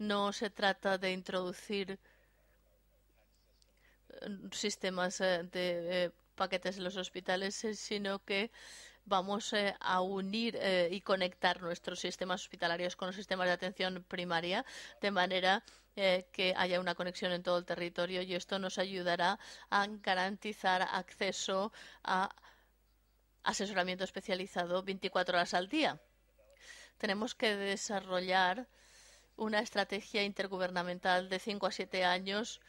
No se trata de introducir eh, sistemas eh, de eh, paquetes en los hospitales, sino que vamos a unir y conectar nuestros sistemas hospitalarios con los sistemas de atención primaria de manera que haya una conexión en todo el territorio y esto nos ayudará a garantizar acceso a asesoramiento especializado 24 horas al día. Tenemos que desarrollar una estrategia intergubernamental de cinco a siete años,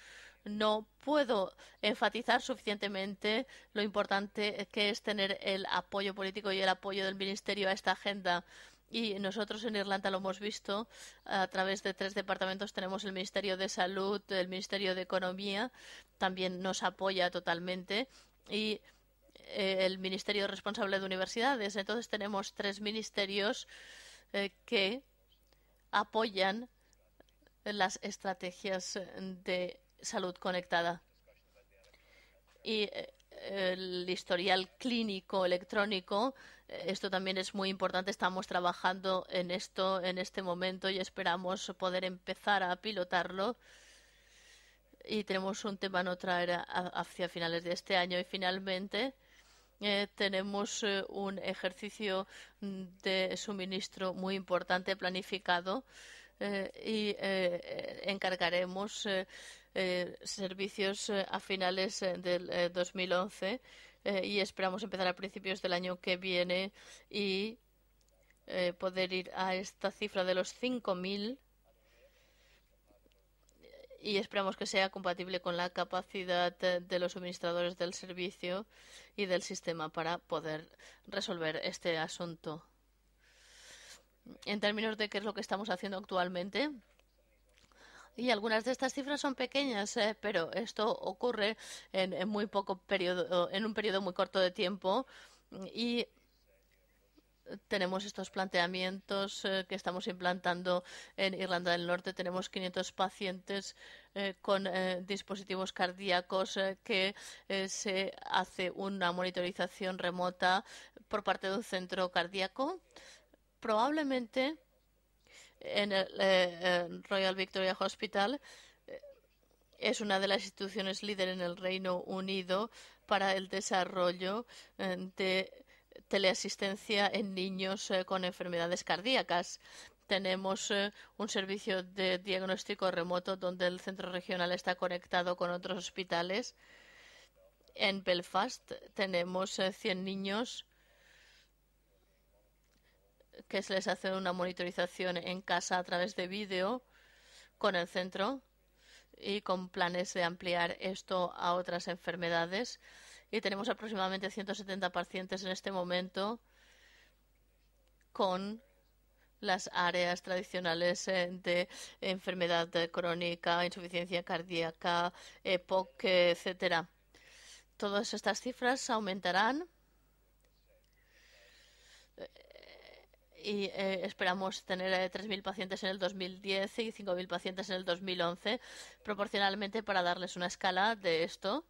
no puedo enfatizar suficientemente lo importante que es tener el apoyo político y el apoyo del Ministerio a esta agenda. Y nosotros en Irlanda lo hemos visto a través de tres departamentos. Tenemos el Ministerio de Salud, el Ministerio de Economía, también nos apoya totalmente. Y eh, el Ministerio responsable de universidades. Entonces tenemos tres ministerios eh, que apoyan las estrategias eh, de salud conectada. Y eh, el historial clínico electrónico, eh, esto también es muy importante. Estamos trabajando en esto en este momento y esperamos poder empezar a pilotarlo. Y tenemos un tema no traer hacia finales de este año. Y finalmente, eh, tenemos eh, un ejercicio mm, de suministro muy importante planificado eh, y encargaremos servicios a finales del 2011 y esperamos empezar a principios del año que viene y poder ir a esta cifra de los 5.000 y esperamos que sea compatible con la capacidad de los suministradores del servicio y del sistema para poder resolver este asunto. En términos de qué es lo que estamos haciendo actualmente, y algunas de estas cifras son pequeñas, eh, pero esto ocurre en, muy poco periodo, en un periodo muy corto de tiempo y tenemos estos planteamientos eh, que estamos implantando en Irlanda del Norte. Tenemos 500 pacientes eh, con eh, dispositivos cardíacos que se hace una monitorización remota por parte de un centro cardíaco. Probablemente en el Royal Victoria Hospital es una de las instituciones líderes en el Reino Unido para el desarrollo de teleasistencia en niños eh, con enfermedades cardíacas. Tenemos eh, un servicio de diagnóstico remoto donde el centro regional está conectado con otros hospitales. En Belfast tenemos 100 eh, niños que se les hace una monitorización en casa a través de vídeo con el centro y con planes de ampliar esto a otras enfermedades y tenemos aproximadamente 170 pacientes en este momento con las áreas tradicionales eh, de enfermedad crónica, insuficiencia cardíaca, EPOC, etcétera. Todas estas cifras aumentarán eh, y eh, esperamos tener 3.000 pacientes en el 2010 y 5.000 pacientes en el 2011, proporcionalmente para darles una escala de esto.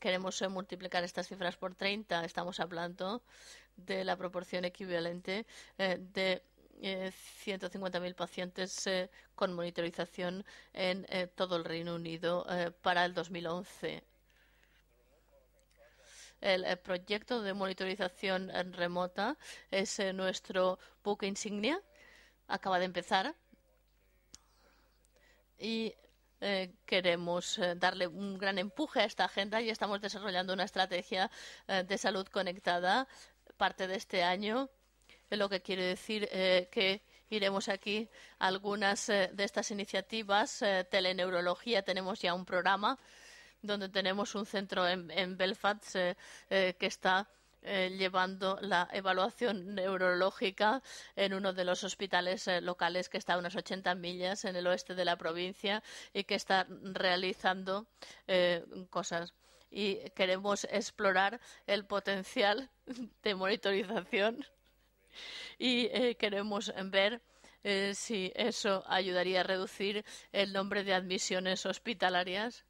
queremos eh, multiplicar estas cifras por 30, estamos hablando de la proporción equivalente eh, de 150.000 eh, pacientes con monitorización en todo el Reino Unido para el 2011. El proyecto de monitorización remota es nuestro buque insignia. Acaba de empezar. Y eh, queremos eh, darle un gran empuje a esta agenda y estamos desarrollando una estrategia eh, de salud conectada parte de este año, lo que quiere decir que iremos aquí algunas de estas iniciativas. teleneurología, tenemos ya un programa donde tenemos un centro en Belfast que está eh, llevando la evaluación neurológica en uno de los hospitales eh, locales que está a unas 80 millas en el oeste de la provincia y que está realizando eh, cosas. Y queremos explorar el potencial de monitorización y queremos ver si eso ayudaría a reducir el nombre de admisiones hospitalarias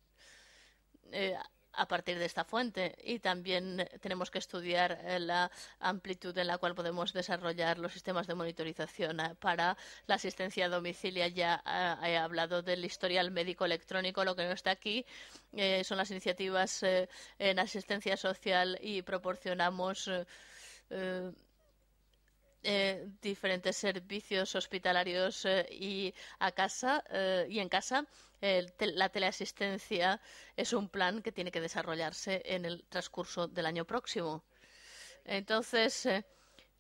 a partir de esta fuente y también eh, tenemos que estudiar eh, la amplitud en la cual podemos desarrollar los sistemas de monitorización eh, para la asistencia a domicilio. Ya he hablado del historial médico electrónico, lo que no está aquí son las iniciativas en asistencia social y proporcionamos diferentes servicios hospitalarios y a casa y en casa la teleasistencia es un plan que tiene que desarrollarse en el transcurso del año próximo. Entonces, eh,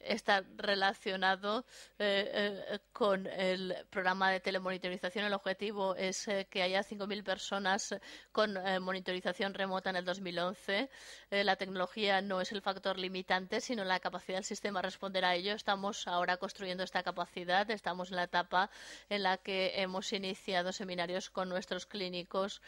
está relacionado eh, eh, con el programa de telemonitorización. El objetivo es eh, que haya 5.000 personas con monitorización remota en el 2011. la tecnología no es el factor limitante, sino la capacidad del sistema a responder a ello. Estamos ahora construyendo esta capacidad. Estamos en la etapa en la que hemos iniciado seminarios con nuestros clínicos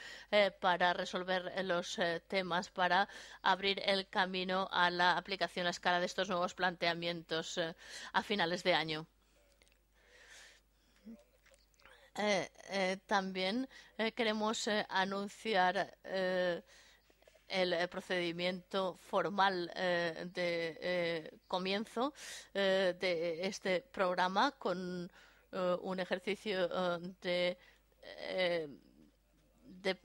para resolver los temas, para abrir el camino a la aplicación a escala de estos nuevos planteamientos eh, a finales de año. Eh, eh, también queremos anunciar el procedimiento formal de comienzo de este programa con un ejercicio de, de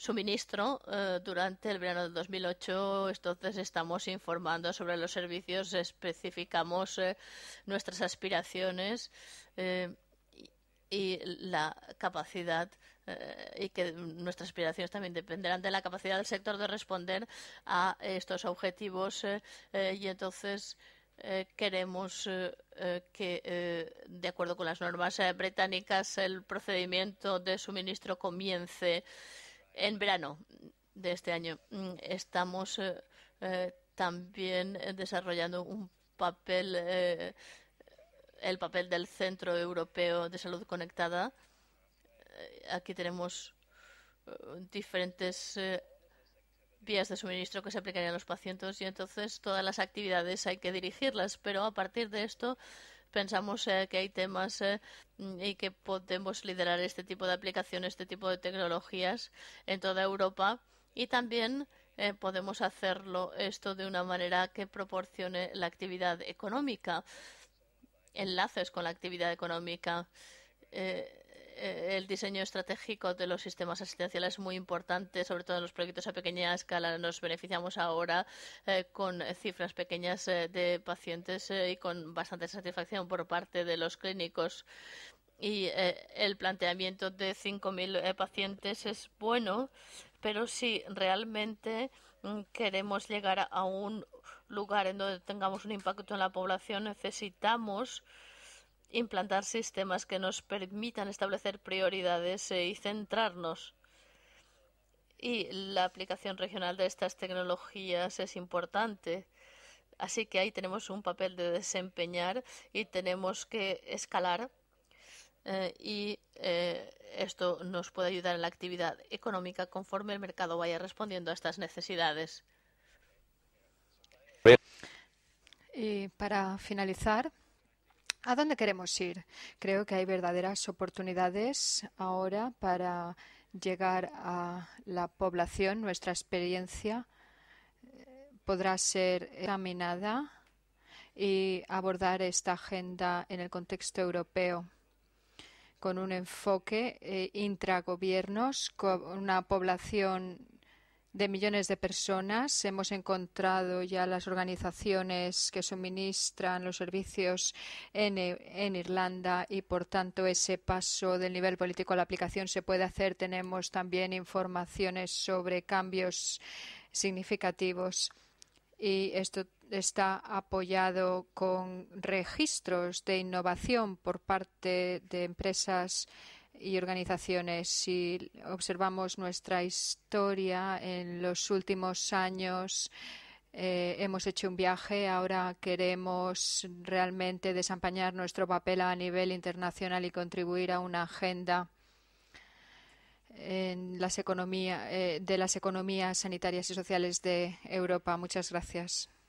suministro eh, durante el verano del 2008. Entonces estamos informando sobre los servicios, especificamos eh, nuestras aspiraciones eh, y, la capacidad y que nuestras aspiraciones también dependerán de la capacidad del sector de responder a estos objetivos y entonces queremos que, de acuerdo con las normas británicas, el procedimiento de suministro comience en verano de este año. Mm, estamos eh, eh, también eh, desarrollando un papel, el papel del Centro Europeo de Salud Conectada. Aquí tenemos diferentes vías de suministro que se aplicarían a los pacientes y entonces todas las actividades hay que dirigirlas, pero a partir de esto pensamos eh, que hay temas eh, y que podemos liderar este tipo de aplicaciones, este tipo de tecnologías en toda Europa y también eh, podemos hacerlo esto de una manera que proporcione la actividad económica, enlaces con la actividad económica. Eh, el diseño estratégico de los sistemas asistenciales es muy importante, sobre todo en los proyectos a pequeña escala. Nos beneficiamos ahora eh, con cifras pequeñas eh, de pacientes y con bastante satisfacción por parte de los clínicos. Y el planteamiento de 5.000 pacientes es bueno, pero si realmente mm, queremos llegar a un lugar en donde tengamos un impacto en la población, necesitamos implantar sistemas que nos permitan establecer prioridades eh, y centrarnos. Y la aplicación regional de estas tecnologías es importante. Así que ahí tenemos un papel de desempeñar y tenemos que escalar eh, y eh, esto nos puede ayudar en la actividad económica conforme el mercado vaya respondiendo a estas necesidades. Y para finalizar, ¿A dónde queremos ir? Creo que hay verdaderas oportunidades ahora para llegar a la población. Nuestra experiencia eh, podrá ser examinada y abordar esta agenda en el contexto europeo con un enfoque eh, intragobiernos, con una población de millones de personas. Hemos encontrado ya las organizaciones que suministran los servicios eh, en, Irlanda y, por tanto, ese paso del nivel político a la aplicación se puede hacer. Tenemos también informaciones sobre cambios significativos y esto está apoyado con registros de innovación por parte de empresas y organizaciones. Si observamos nuestra historia en los últimos años, eh, hemos hecho un viaje, ahora queremos realmente desempeñar nuestro papel a nivel internacional y contribuir a una agenda en las economía, eh, de las economías sanitarias y sociales de Europa. Muchas gracias.